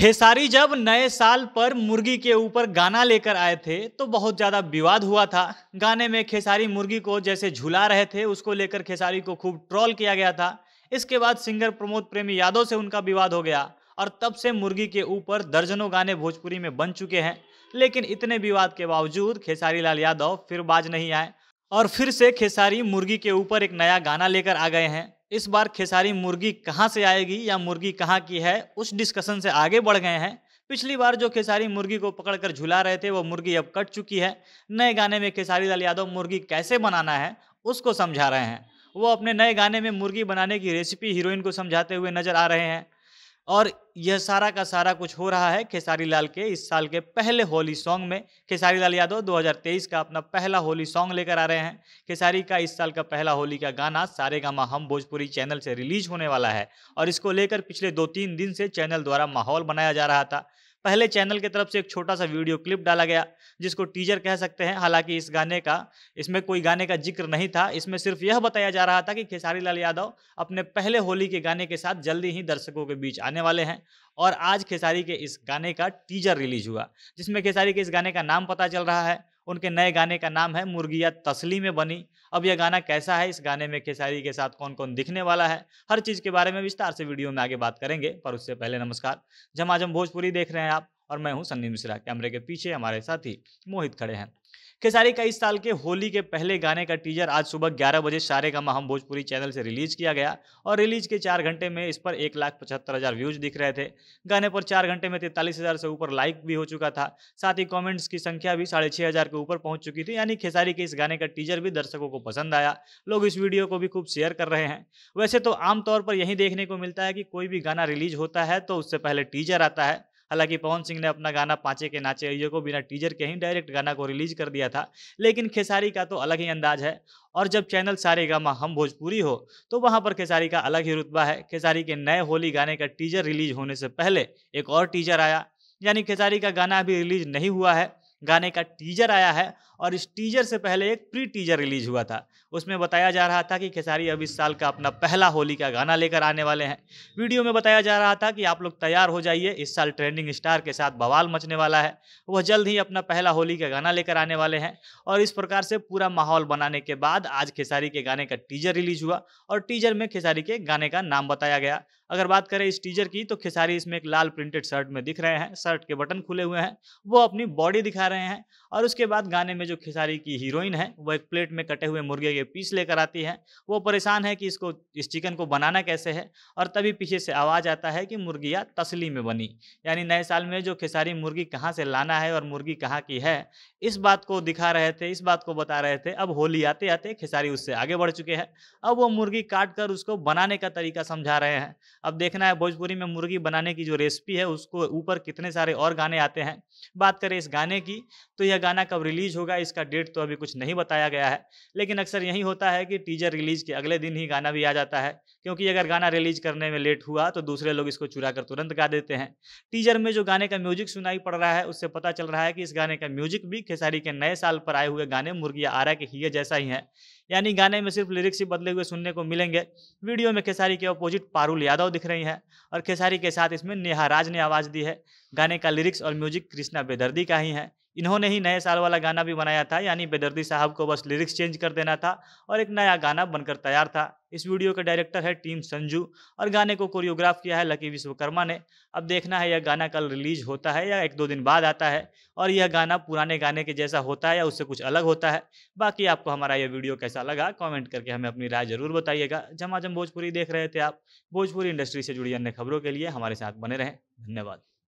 खेसारी जब नए साल पर मुर्गी के ऊपर गाना लेकर आए थे तो बहुत ज़्यादा विवाद हुआ था गाने में खेसारी मुर्गी को जैसे झुला रहे थे उसको लेकर खेसारी को खूब ट्रॉल किया गया था इसके बाद सिंगर प्रमोद प्रेमी यादव से उनका विवाद हो गया और तब से मुर्गी के ऊपर दर्जनों गाने भोजपुरी में बन चुके हैं लेकिन इतने विवाद के बावजूद खेसारी लाल यादव फिर बाज नहीं आए और फिर से खेसारी मुर्गी के ऊपर एक नया गाना लेकर आ गए हैं इस बार खेसारी मुर्गी कहाँ से आएगी या मुर्गी कहाँ की है उस डिस्कशन से आगे बढ़ गए हैं पिछली बार जो खेसारी मुर्गी को पकड़कर झुला रहे थे वो मुर्गी अब कट चुकी है नए गाने में खेसारी लाल यादव मुर्गी कैसे बनाना है उसको समझा रहे हैं वो अपने नए गाने में मुर्गी बनाने की रेसिपी हीरोइन को समझाते हुए नजर आ रहे हैं और यह सारा का सारा कुछ हो रहा है खेसारी लाल के इस साल के पहले होली सॉन्ग में खेसारी लाल यादव 2023 का अपना पहला होली सॉन्ग लेकर आ रहे हैं खेसारी का इस साल का पहला होली का गाना सारे गामा हम भोजपुरी चैनल से रिलीज होने वाला है और इसको लेकर पिछले दो तीन दिन से चैनल द्वारा माहौल बनाया जा रहा था पहले चैनल की तरफ से एक छोटा सा वीडियो क्लिप डाला गया जिसको टीजर कह सकते हैं हालांकि इस गाने का इसमें कोई गाने का जिक्र नहीं था इसमें सिर्फ यह बताया जा रहा था कि खेसारी लाल यादव अपने पहले होली के गाने के साथ जल्दी ही दर्शकों के बीच आने वाले हैं और आज खेसारी के इस गाने का टीजर रिलीज हुआ जिसमें खेसारी के इस गाने का नाम पता चल रहा है उनके नए गाने का नाम है मुर्गिया तसली में बनी अब यह गाना कैसा है इस गाने में खेसारी के साथ कौन कौन दिखने वाला है हर चीज़ के बारे में विस्तार से वीडियो में आगे बात करेंगे पर उससे पहले नमस्कार झमाझम भोजपुरी देख रहे हैं आप और मैं हूं सन्नी मिश्रा कैमरे के पीछे हमारे साथी मोहित खड़े हैं के सारे का इस साल के होली के पहले गाने का टीजर आज सुबह ग्यारह बजे सारे का महम भोजपुरी चैनल से रिलीज किया गया और रिलीज के चार घंटे में इस पर एक लाख पचहत्तर हज़ार व्यूज दिख रहे थे गाने पर चार घंटे में तैंतालीस हज़ार से ऊपर लाइक भी हो चुका था साथ ही कॉमेंट्स की संख्या भी साढ़े छः हज़ार के ऊपर पहुंच चुकी थी यानी खेसारी के इस गाने का टीजर भी दर्शकों को पसंद आया लोग इस वीडियो को भी खूब शेयर कर रहे हैं वैसे तो आमतौर पर यही देखने को मिलता है कि कोई भी गाना रिलीज होता है तो उससे पहले टीजर आता है हालांकि पवन सिंह ने अपना गाना पाँचे के नाचे अयो को बिना टीजर के ही डायरेक्ट गाना को रिलीज कर दिया था लेकिन खेसारी का तो अलग ही अंदाज है और जब चैनल सारे गामा हम भोजपुरी हो तो वहाँ पर खेसारी का अलग ही रुतबा है खेसारी के नए होली गाने का टीजर रिलीज होने से पहले एक और टीजर आया यानी खेसारी का गाना अभी रिलीज नहीं हुआ है गाने का टीजर आया है और इस टीजर से पहले एक प्री टीजर रिलीज हुआ था उसमें बताया जा रहा था कि खेसारी अब इस साल का अपना पहला होली का गाना लेकर आने वाले हैं वीडियो में बताया जा रहा था कि आप लोग तैयार हो जाइए इस साल ट्रेंडिंग स्टार के साथ बवाल मचने वाला है वह जल्द ही अपना पहला होली का गाना लेकर आने वाले हैं और इस प्रकार से पूरा माहौल बनाने के बाद आज खेसारी के गाने का टीजर रिलीज हुआ और टीजर में खेसारी के गाने का नाम बताया गया अगर बात करें इस टीजर की तो खेसारी इसमें एक लाल प्रिंटेड शर्ट में दिख रहे हैं शर्ट के बटन खुले हुए हैं वो अपनी बॉडी दिखा रहे हैं और उसके बाद गाने में जो खेसारी की हीरोइन है वो एक प्लेट में कटे हुए मुर्गे के पीस लेकर आती है वो परेशान है कि इसको इस चिकन को बनाना कैसे है और तभी पीछे से आवाज़ आता है कि मुर्गिया तसली में बनी यानी नए साल में जो खेसारी मुर्गी कहाँ से लाना है और मुर्गी कहाँ की है इस बात को दिखा रहे थे इस बात को बता रहे थे अब होली आते आते खेसारी उससे आगे बढ़ चुके हैं अब वो मुर्गी काट कर उसको बनाने का तरीका समझा रहे हैं अब देखना है भोजपुरी में मुर्गी बनाने की जो रेसिपी है उसको ऊपर कितने सारे और गाने आते हैं बात करें इस गाने की तो यह गाना कब रिलीज होगा इसका डेट तो अभी कुछ नहीं बताया गया है लेकिन अक्सर यही होता है कि टीजर रिलीज के अगले दिन ही गाना भी आ जाता है क्योंकि अगर गाना रिलीज करने में लेट हुआ तो दूसरे लोग इसको चुरा कर तुरंत गा देते हैं टीजर में जो गाने का म्यूजिक सुनाई पड़ रहा है उससे पता चल रहा है कि इस गाने का म्यूजिक भी खेसारी के नए साल पर आए हुए गाने मुर्गी आरा के ही जैसा ही है यानी गाने में सिर्फ लिरिक्स ही बदले हुए सुनने को मिलेंगे वीडियो में खेसारी के अपोजिट पारुल यादव दिख रही हैं और खेसारी के साथ इसमें नेहा राज ने आवाज़ दी है गाने का लिरिक्स और म्यूजिक कृष्णा बेदर्दी का ही है इन्होंने ही नए साल वाला गाना भी बनाया था यानी बेदर्दी साहब को बस लिरिक्स चेंज कर देना था और एक नया गाना बनकर तैयार था इस वीडियो का डायरेक्टर है टीम संजू और गाने को कोरियोग्राफ किया है लकी विश्वकर्मा ने अब देखना है यह गाना कल रिलीज होता है या एक दो दिन बाद आता है और यह गाना पुराने गाने के जैसा होता है या उससे कुछ अलग होता है बाकी आपको हमारा यह वीडियो कैसा लगा कॉमेंट करके हमें अपनी राय जरूर बताइएगा झमाझम भोजपुरी देख रहे थे आप भोजपुरी इंडस्ट्री से जुड़ी अन्य खबरों के लिए हमारे साथ बने रहें धन्यवाद